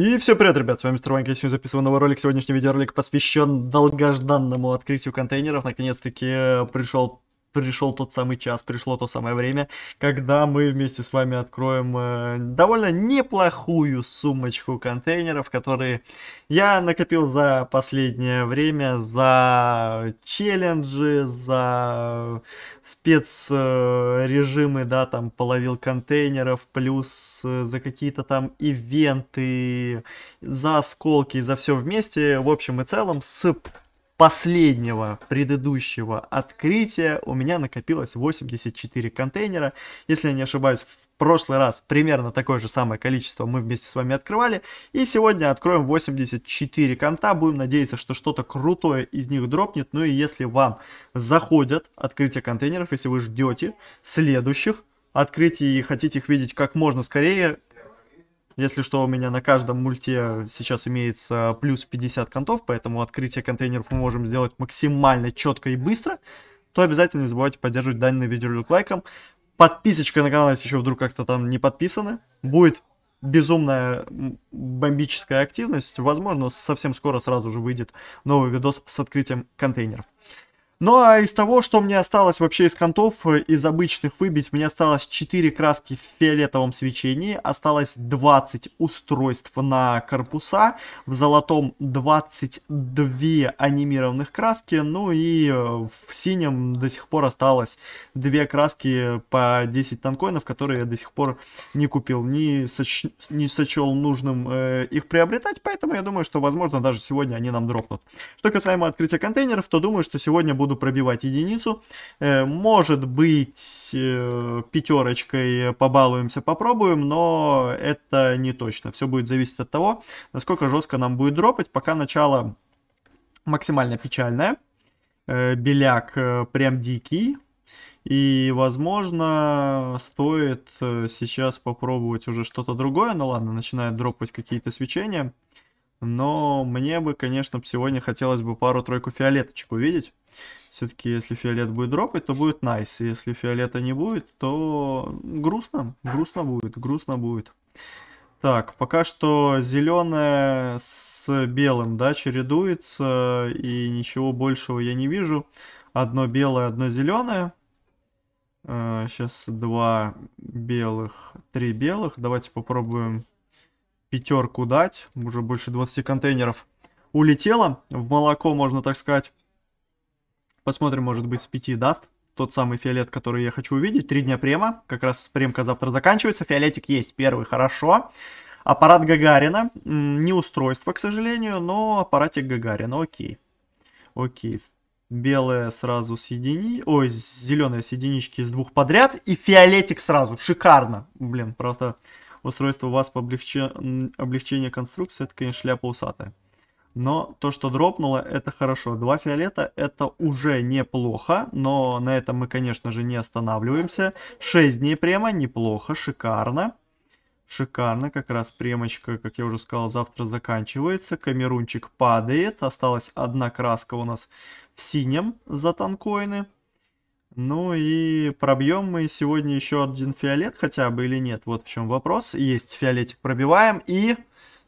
И все, привет, ребят, с вами Мистер Ванька, я сегодня записываю новый ролик. Сегодняшний видеоролик посвящен долгожданному открытию контейнеров. Наконец-таки э, пришел пришел тот самый час, пришло то самое время, когда мы вместе с вами откроем э, довольно неплохую сумочку контейнеров, которые я накопил за последнее время, за челленджи, за спецрежимы, э, да, там половил контейнеров, плюс э, за какие-то там ивенты, за осколки, за все вместе. В общем и целом, с последнего предыдущего открытия у меня накопилось 84 контейнера. Если я не ошибаюсь, в прошлый раз примерно такое же самое количество мы вместе с вами открывали. И сегодня откроем 84 конта. Будем надеяться, что что-то крутое из них дропнет. Ну и если вам заходят открытия контейнеров, если вы ждете следующих, открытий и хотите их видеть как можно скорее, если что, у меня на каждом мульте сейчас имеется плюс 50 контов, поэтому открытие контейнеров мы можем сделать максимально четко и быстро, то обязательно не забывайте поддерживать данный видеоролик лайком. Подписочка на канал, если еще вдруг как-то там не подписаны. Будет безумная бомбическая активность. Возможно, совсем скоро сразу же выйдет новый видос с открытием контейнеров. Ну а из того, что мне осталось вообще из контов, э, из обычных выбить, мне осталось 4 краски в фиолетовом свечении, осталось 20 устройств на корпуса, в золотом 22 анимированных краски, ну и э, в синем до сих пор осталось 2 краски по 10 танкоинов, которые я до сих пор не купил, не, соч... не сочел нужным э, их приобретать, поэтому я думаю, что возможно даже сегодня они нам дропнут. Что касаемо открытия контейнеров, то думаю, что сегодня буду буду пробивать единицу. Э, может быть, э, пятерочкой побалуемся, попробуем, но это не точно. Все будет зависеть от того, насколько жестко нам будет дропать. Пока начало максимально печальное. Э, беляк прям дикий. И, возможно, стоит сейчас попробовать уже что-то другое. Ну ладно, начинает дропать какие-то свечения. Но мне бы, конечно, сегодня хотелось бы пару-тройку фиолеточек увидеть. Все-таки, если фиолет будет дропать, то будет найс. Nice. Если фиолета не будет, то грустно. Грустно будет, грустно будет. Так, пока что зеленое с белым, да, чередуется, и ничего большего я не вижу. Одно белое, одно зеленое. Сейчас э, два белых, три белых. Давайте попробуем пятерку дать. Уже больше 20 контейнеров улетело в молоко, можно так сказать. Посмотрим, может быть, с 5 даст. Тот самый фиолет, который я хочу увидеть. Три дня према. Как раз премка завтра заканчивается. Фиолетик есть первый, хорошо. Аппарат Гагарина. Не устройство, к сожалению, но аппаратик Гагарина. Окей. Окей. белое сразу с едини... Ой, зеленая с единички из двух подряд. И фиолетик сразу. Шикарно. Блин, правда... Просто устройство у вас по облегчению конструкции, это, конечно, шляпа усатая. Но то, что дропнуло, это хорошо. Два фиолета это уже неплохо, но на этом мы, конечно же, не останавливаемся. 6 дней према, неплохо, шикарно. Шикарно, как раз премочка, как я уже сказал, завтра заканчивается. Камерунчик падает, осталась одна краска у нас в синем за танкоины. Ну и пробьем мы сегодня еще один фиолет хотя бы или нет. Вот в чем вопрос. Есть фиолетик, пробиваем. И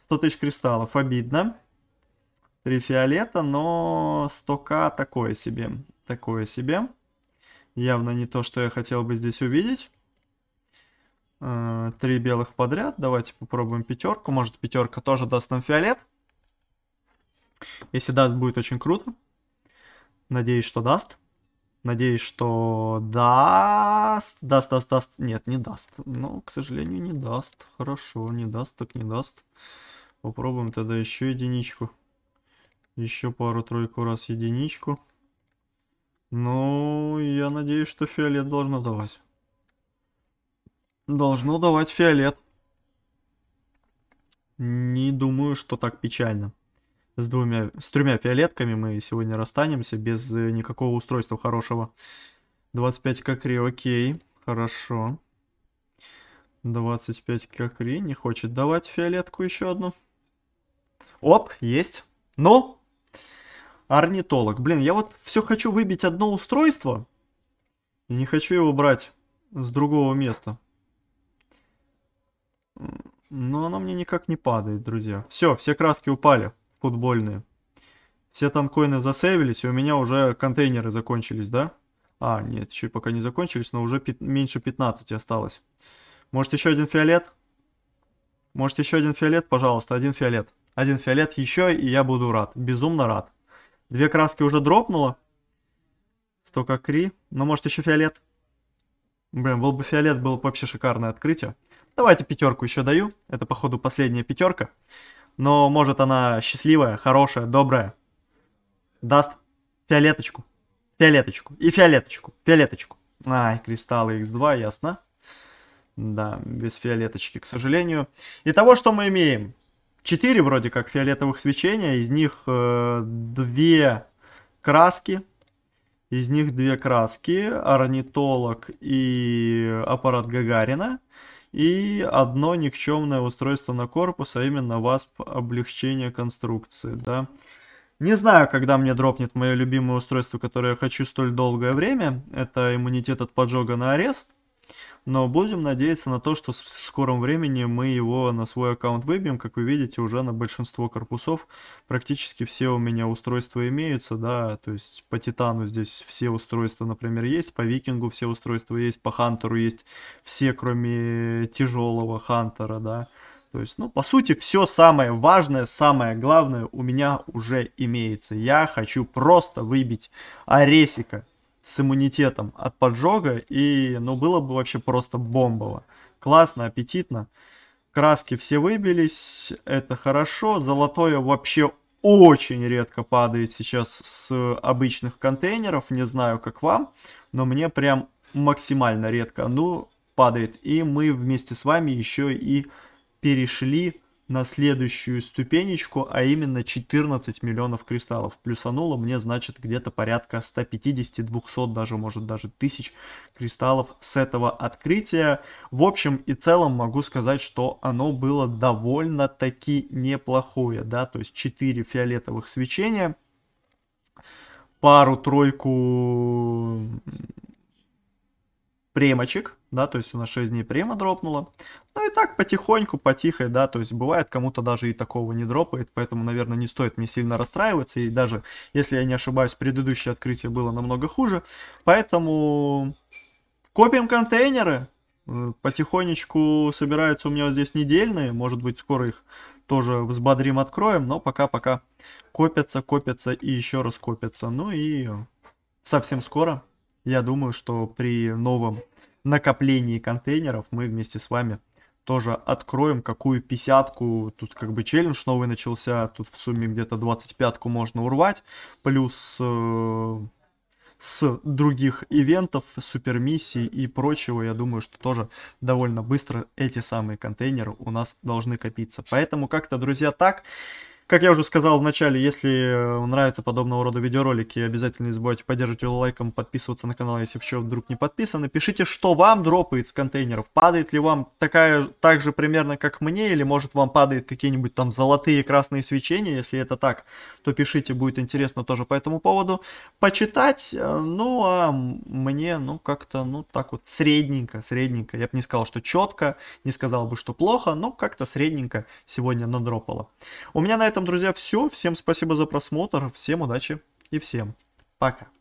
100 тысяч кристаллов. Обидно. Три фиолета, но 100к такое себе. Такое себе. Явно не то, что я хотел бы здесь увидеть. Э, три белых подряд. Давайте попробуем пятерку. Может пятерка тоже даст нам фиолет. Если даст, будет очень круто. Надеюсь, что даст. Надеюсь, что даст, даст, даст, даст. Нет, не даст. Но, ну, к сожалению, не даст. Хорошо, не даст, так не даст. Попробуем тогда еще единичку. Еще пару-тройку раз единичку. Ну, я надеюсь, что фиолет должно давать. Должно давать фиолет. Не думаю, что так печально с двумя, с тремя фиолетками мы сегодня расстанемся без э, никакого устройства хорошего. 25 кокри, окей, хорошо. 25 кокри, не хочет давать фиолетку еще одну. Оп, есть. Ну, орнитолог. Блин, я вот все хочу выбить одно устройство. И не хочу его брать с другого места. Но оно мне никак не падает, друзья. Все, все краски упали футбольные. Все танкоины засейвились, и у меня уже контейнеры закончились, да? А, нет, еще пока не закончились, но уже меньше 15 осталось. Может, еще один фиолет? Может, еще один фиолет? Пожалуйста, один фиолет. Один фиолет еще, и я буду рад. Безумно рад. Две краски уже дропнуло. Столько кри. но ну, может, еще фиолет? Блин, был бы фиолет, было бы вообще шикарное открытие. Давайте пятерку еще даю. Это, походу, последняя пятерка но может она счастливая, хорошая, добрая. Даст фиолеточку, фиолеточку и фиолеточку, фиолеточку. Ай, кристаллы X2, ясно. Да, без фиолеточки, к сожалению. И того, что мы имеем. Четыре вроде как фиолетовых свечения, из них э, две краски. Из них две краски, орнитолог и аппарат Гагарина и одно никчемное устройство на корпус, а именно WASP облегчение конструкции, да. Не знаю, когда мне дропнет мое любимое устройство, которое я хочу столь долгое время. Это иммунитет от поджога на арест но будем надеяться на то, что в скором времени мы его на свой аккаунт выбьем. Как вы видите, уже на большинство корпусов практически все у меня устройства имеются, да, то есть по Титану здесь все устройства, например, есть, по Викингу все устройства есть, по Хантеру есть все, кроме тяжелого Хантера, да. То есть, ну, по сути, все самое важное, самое главное у меня уже имеется. Я хочу просто выбить Аресика с иммунитетом от поджога, и ну было бы вообще просто бомбово. Классно, аппетитно. Краски все выбились, это хорошо. Золотое вообще очень редко падает сейчас с обычных контейнеров, не знаю как вам, но мне прям максимально редко ну падает. И мы вместе с вами еще и перешли на следующую ступенечку, а именно 14 миллионов кристаллов. Плюсануло мне, значит, где-то порядка 150-200, даже, может, даже тысяч кристаллов с этого открытия. В общем и целом могу сказать, что оно было довольно-таки неплохое, да, то есть 4 фиолетовых свечения, пару-тройку премочек, да, то есть у нас 6 дней према дропнуло, Ну и так потихоньку, потихо, да, то есть бывает кому-то даже и такого не дропает, поэтому, наверное, не стоит мне сильно расстраиваться, и даже, если я не ошибаюсь, предыдущее открытие было намного хуже, поэтому копим контейнеры, э, потихонечку собираются у меня вот здесь недельные, может быть, скоро их тоже взбодрим, откроем, но пока-пока копятся, копятся и еще раз копятся, ну и совсем скоро я думаю, что при новом накоплении контейнеров мы вместе с вами тоже откроем какую писятку. Тут как бы челлендж новый начался. Тут в сумме где-то 25-ку можно урвать. Плюс э, с других ивентов, супермиссий и прочего, я думаю, что тоже довольно быстро эти самые контейнеры у нас должны копиться. Поэтому как-то, друзья, так. Как я уже сказал в начале, если нравятся подобного рода видеоролики, обязательно не забывайте поддерживать его лайком, подписываться на канал, если еще вдруг не подписаны. Пишите, что вам дропает с контейнеров. Падает ли вам такая так же примерно, как мне, или может вам падает какие-нибудь там золотые красные свечения. Если это так, то пишите, будет интересно тоже по этому поводу почитать. Э, ну, а мне, ну, как-то, ну, так вот средненько, средненько. Я бы не сказал, что четко, не сказал бы, что плохо, но как-то средненько сегодня надропало. У меня на этом этом, друзья, все. Всем спасибо за просмотр, всем удачи и всем пока.